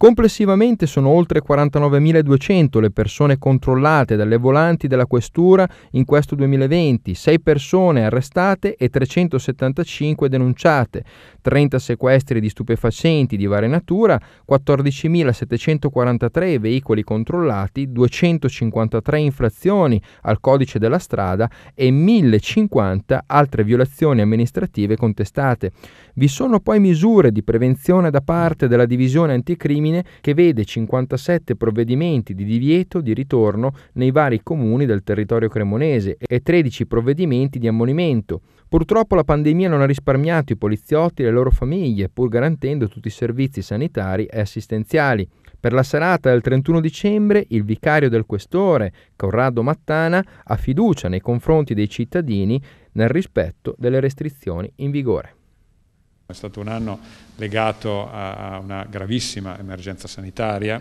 Complessivamente sono oltre 49.200 le persone controllate dalle volanti della questura in questo 2020, 6 persone arrestate e 375 denunciate, 30 sequestri di stupefacenti di varia natura, 14.743 veicoli controllati, 253 infrazioni al codice della strada e 1.050 altre violazioni amministrative contestate. Vi sono poi misure di prevenzione da parte della divisione anticrimine termine che vede 57 provvedimenti di divieto di ritorno nei vari comuni del territorio cremonese e 13 provvedimenti di ammonimento. Purtroppo la pandemia non ha risparmiato i poliziotti e le loro famiglie, pur garantendo tutti i servizi sanitari e assistenziali. Per la serata del 31 dicembre il vicario del questore, Corrado Mattana, ha fiducia nei confronti dei cittadini nel rispetto delle restrizioni in vigore. È stato un anno legato a una gravissima emergenza sanitaria,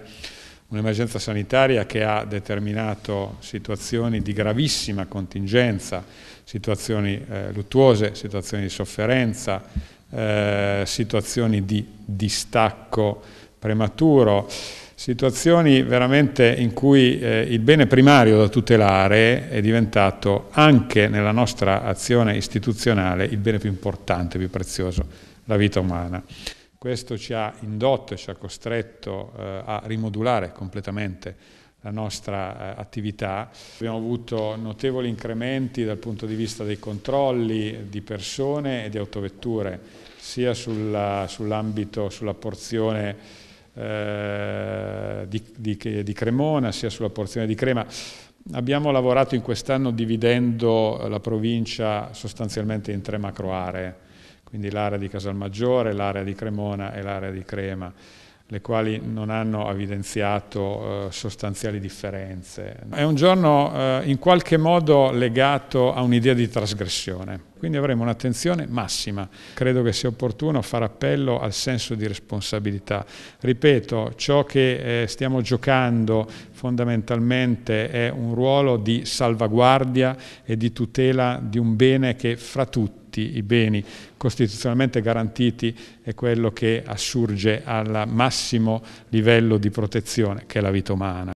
un'emergenza sanitaria che ha determinato situazioni di gravissima contingenza, situazioni eh, luttuose, situazioni di sofferenza, eh, situazioni di distacco prematuro, situazioni veramente in cui eh, il bene primario da tutelare è diventato anche nella nostra azione istituzionale il bene più importante, più prezioso la vita umana. Questo ci ha indotto e ci ha costretto eh, a rimodulare completamente la nostra eh, attività. Abbiamo avuto notevoli incrementi dal punto di vista dei controlli di persone e di autovetture, sia sulla, sull'ambito, sulla porzione eh, di, di, di Cremona, sia sulla porzione di Crema. Abbiamo lavorato in quest'anno dividendo la provincia sostanzialmente in tre macro aree quindi l'area di Casalmaggiore, l'area di Cremona e l'area di Crema, le quali non hanno evidenziato eh, sostanziali differenze. È un giorno eh, in qualche modo legato a un'idea di trasgressione, quindi avremo un'attenzione massima. Credo che sia opportuno fare appello al senso di responsabilità. Ripeto, ciò che eh, stiamo giocando fondamentalmente è un ruolo di salvaguardia e di tutela di un bene che fra tutti tutti i beni costituzionalmente garantiti è quello che assurge al massimo livello di protezione, che è la vita umana.